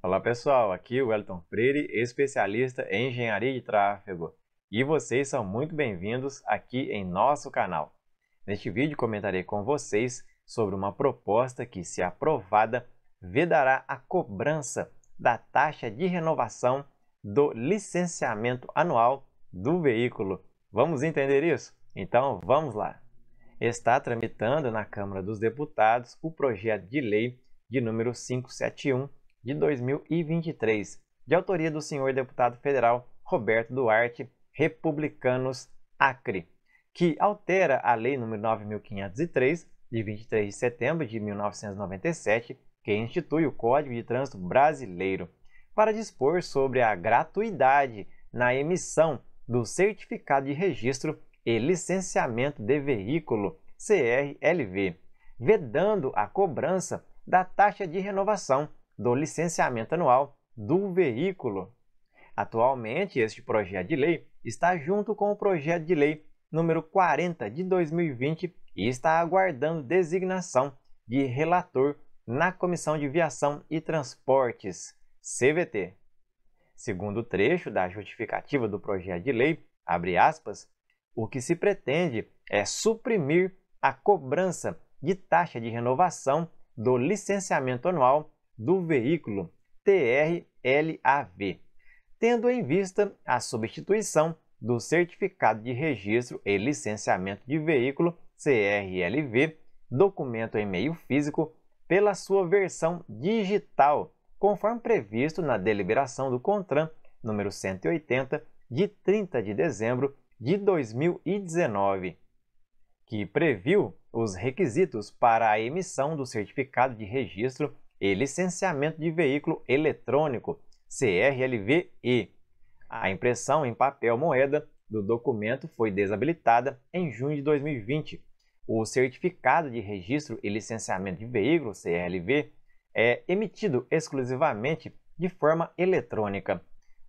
Olá pessoal, aqui é o Elton Freire, especialista em engenharia de tráfego, e vocês são muito bem-vindos aqui em nosso canal. Neste vídeo comentarei com vocês sobre uma proposta que, se aprovada, vedará a cobrança da taxa de renovação do licenciamento anual do veículo. Vamos entender isso? Então vamos lá! Está tramitando na Câmara dos Deputados o projeto de lei de número 571 de 2023, de autoria do senhor deputado federal Roberto Duarte, Republicanos Acre, que altera a Lei nº 9503, de 23 de setembro de 1997, que institui o Código de Trânsito Brasileiro, para dispor sobre a gratuidade na emissão do Certificado de Registro e Licenciamento de Veículo, CRLV, vedando a cobrança da taxa de renovação do licenciamento anual do veículo. Atualmente, este projeto de lei está junto com o projeto de lei número 40 de 2020 e está aguardando designação de relator na Comissão de Viação e Transportes, CVT. Segundo o trecho da justificativa do projeto de lei, abre aspas, o que se pretende é suprimir a cobrança de taxa de renovação do licenciamento anual do veículo TRLAV, tendo em vista a substituição do Certificado de Registro e Licenciamento de Veículo CRLV, documento em meio físico, pela sua versão digital, conforme previsto na deliberação do CONTRAN número 180 de 30 de dezembro de 2019, que previu os requisitos para a emissão do certificado de registro e licenciamento de veículo eletrônico, CRLV-E. A impressão em papel moeda do documento foi desabilitada em junho de 2020. O certificado de registro e licenciamento de veículo, CRLV, é emitido exclusivamente de forma eletrônica.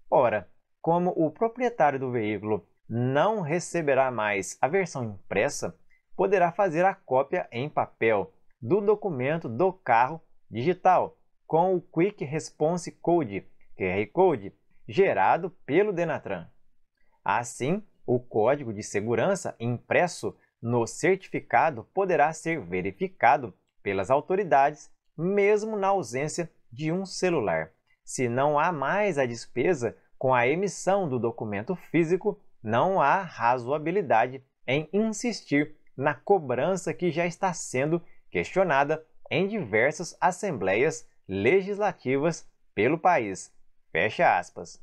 Ora, como o proprietário do veículo não receberá mais a versão impressa, poderá fazer a cópia em papel do documento do carro digital com o Quick Response Code, QR Code, gerado pelo Denatran. Assim, o código de segurança impresso no certificado poderá ser verificado pelas autoridades, mesmo na ausência de um celular, se não há mais a despesa com a emissão do documento físico, não há razoabilidade em insistir na cobrança que já está sendo questionada em diversas assembleias legislativas pelo país. Fecha aspas.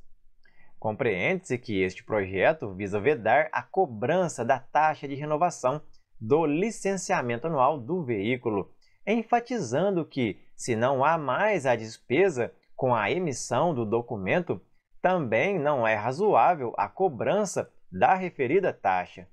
Compreende-se que este projeto visa vedar a cobrança da taxa de renovação do licenciamento anual do veículo, enfatizando que, se não há mais a despesa com a emissão do documento, também não é razoável a cobrança da referida taxa.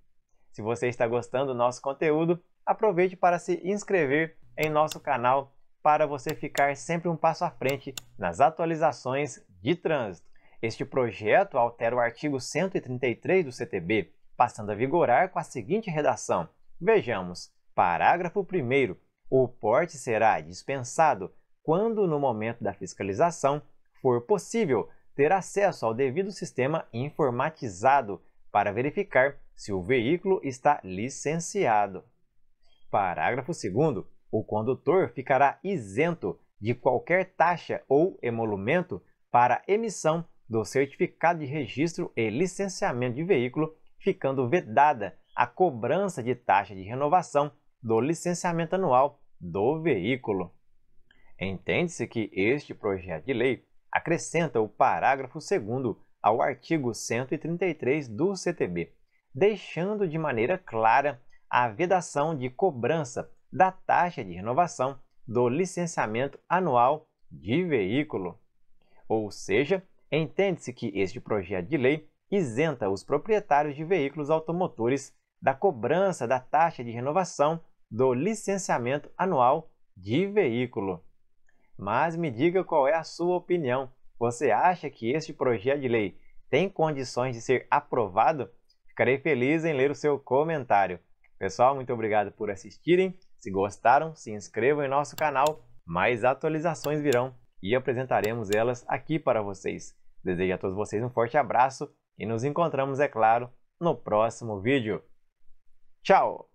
Se você está gostando do nosso conteúdo, aproveite para se inscrever em nosso canal para você ficar sempre um passo à frente nas atualizações de trânsito. Este projeto altera o artigo 133 do CTB, passando a vigorar com a seguinte redação. Vejamos. Parágrafo 1 O porte será dispensado quando, no momento da fiscalização, for possível ter acesso ao devido sistema informatizado para verificar se o veículo está licenciado. Parágrafo 2 o condutor ficará isento de qualquer taxa ou emolumento para emissão do certificado de registro e licenciamento de veículo, ficando vedada a cobrança de taxa de renovação do licenciamento anual do veículo. Entende-se que este projeto de lei acrescenta o parágrafo 2 ao artigo 133 do CTB, deixando de maneira clara a vedação de cobrança da taxa de renovação do licenciamento anual de veículo. Ou seja, entende-se que este projeto de lei isenta os proprietários de veículos automotores da cobrança da taxa de renovação do licenciamento anual de veículo. Mas me diga qual é a sua opinião. Você acha que este projeto de lei tem condições de ser aprovado? Ficarei feliz em ler o seu comentário. Pessoal, muito obrigado por assistirem. Se gostaram, se inscrevam em nosso canal, mais atualizações virão e apresentaremos elas aqui para vocês. Desejo a todos vocês um forte abraço e nos encontramos, é claro, no próximo vídeo. Tchau!